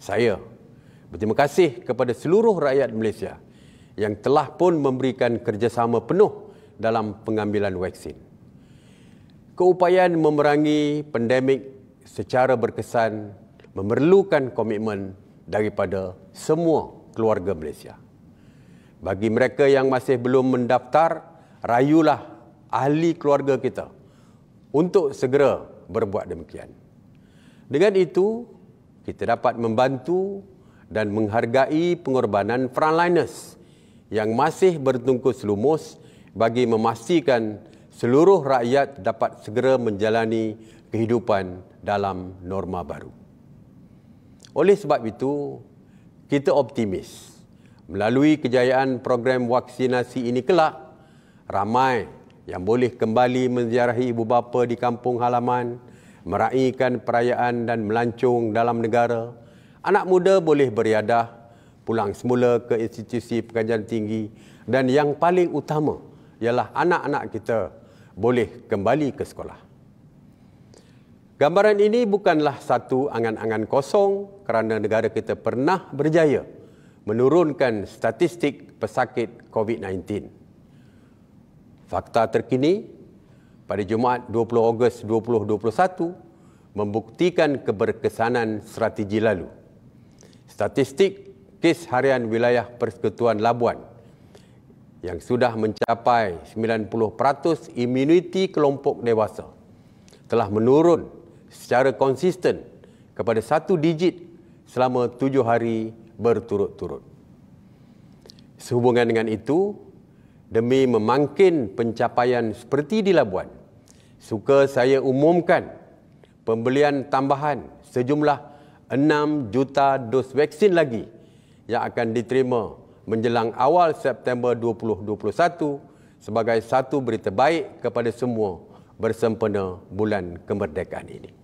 saya berterima kasih kepada seluruh rakyat Malaysia yang telah pun memberikan kerjasama penuh dalam pengambilan vaksin. Keupayaan memerangi pandemik secara berkesan memerlukan komitmen daripada semua keluarga Malaysia. Bagi mereka yang masih belum mendaftar, rayulah ahli keluarga kita untuk segera berbuat demikian. Dengan itu, kita dapat membantu dan menghargai pengorbanan frontliners yang masih bertungkus lumus bagi memastikan seluruh rakyat dapat segera menjalani kehidupan dalam norma baru. Oleh sebab itu, kita optimis melalui kejayaan program vaksinasi ini kelak, ramai yang boleh kembali menziarahi ibu bapa di kampung halaman, meraihkan perayaan dan melancung dalam negara, anak muda boleh beriadah, pulang semula ke institusi pengajian tinggi dan yang paling utama ialah anak-anak kita boleh kembali ke sekolah. Gambaran ini bukanlah satu angan-angan kosong kerana negara kita pernah berjaya menurunkan statistik pesakit COVID-19. Fakta terkini, pada Jumaat 20 Ogos 2021 membuktikan keberkesanan strategi lalu. Statistik kes harian wilayah Persekutuan Labuan yang sudah mencapai 90% imuniti kelompok dewasa telah menurun secara konsisten kepada satu digit selama tujuh hari berturut-turut. Sehubungan dengan itu, demi memangkin pencapaian seperti di Labuan, suka saya umumkan pembelian tambahan sejumlah 6 juta dos vaksin lagi yang akan diterima menjelang awal September 2021 sebagai satu berita baik kepada semua bersempena bulan kemerdekaan ini.